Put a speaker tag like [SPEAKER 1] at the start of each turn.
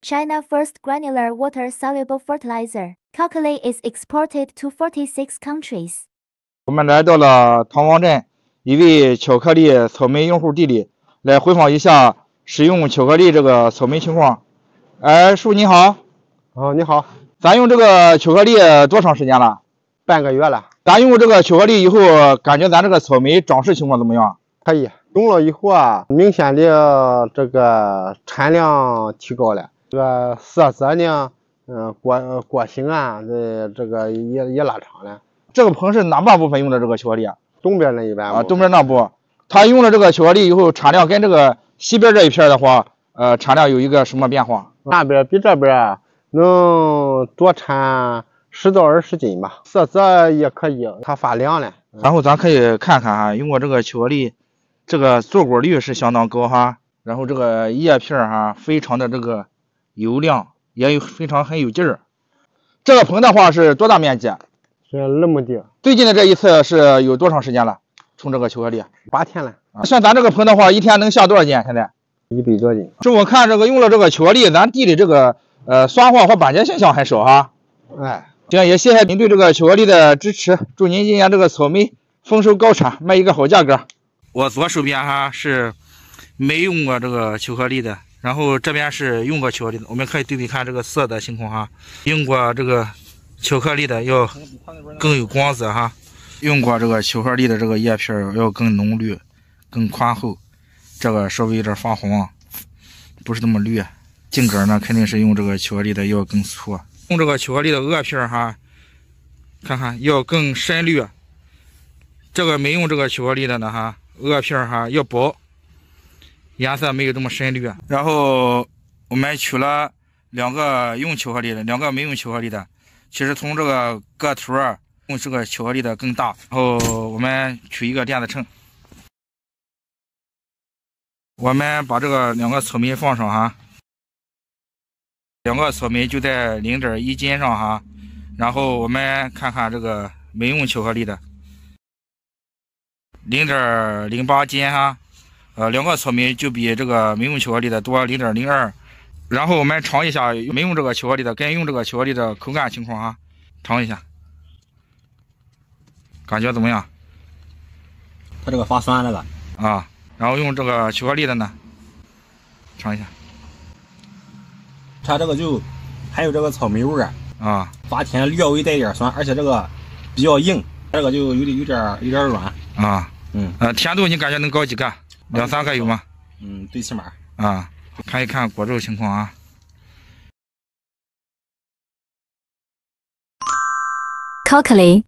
[SPEAKER 1] China first granular water-soluble fertilizer, c a l c u l a t e is exported to 46 countries. 我们来到了唐王镇一位巧克力草莓用户地里，来回访一下使用巧克力这个草莓情况。哎，叔你好。哦，你好。咱用这个巧克力多长时间了？半个月了。咱用这个巧克力以后，感觉咱这个草莓长势情况怎么样？可以。用了以后啊，明显的这个产量提高了。这个色泽呢，嗯，果果形啊，这这个也也拉长了。这个棚是哪半部分用的这个巧克力？东边那一半啊，东边那部，它用了这个巧克力以后，产量跟这个西边这一片的话，呃，产量有一个什么变化？那边比这边能多产十到二十斤吧。色泽也可以，它发亮了。然后咱可以看看哈，用过这个巧克力，这个坐果率是相当高哈。然后这个叶片哈，非常的这个。油亮也有非常很有劲儿，这个棚的话是多大面积？是二亩地。最近的这一次是有多长时间了？冲这个巧克力？八天了。像咱这个棚的话，一天能下多少斤？现在？一百多斤。这我看这个用了这个巧克力，咱地里这个呃酸化和板结现象很少哈。哎，行，也谢谢您对这个巧克力的支持。祝您今年这个草莓丰收高产，卖一个好价格。我左手边哈是没用过这个巧克力的。然后这边是用过巧克力的，我们可以对比看这个色的星空哈，用过这个巧克力的要更有光泽哈，用过这个巧克力的这个叶片要更浓绿、更宽厚，这个稍微有点发黄，不是那么绿。茎秆呢肯定是用这个巧克力的要更粗，用这个巧克力的萼片哈，看看要更深绿，这个没用这个巧克力的呢哈，萼片哈要薄。颜色没有这么深绿。然后我们取了两个用巧克力的，两个没用巧克力的。其实从这个个头啊，用这个巧克力的更大。然后我们取一个电子秤，我们把这个两个草莓放上哈，两个草莓就在零点一斤上哈。然后我们看看这个没用巧克力的，零点零八斤哈。呃，两个草莓就比这个没用巧克力的多零点零二，然后我们尝一下没用这个巧克力的跟用这个巧克力的口感情况啊，尝一下，感觉怎么样？它这个发酸了个。啊，然后用这个巧克力的呢，尝一下，它这个就还有这个草莓味儿啊，发甜略微带一点酸，而且这个比较硬，这个就有点有点有点软啊，嗯，呃，甜度你感觉能高几个？两三个有吗？嗯，最起码。啊，看一看果肉情况啊。考克 y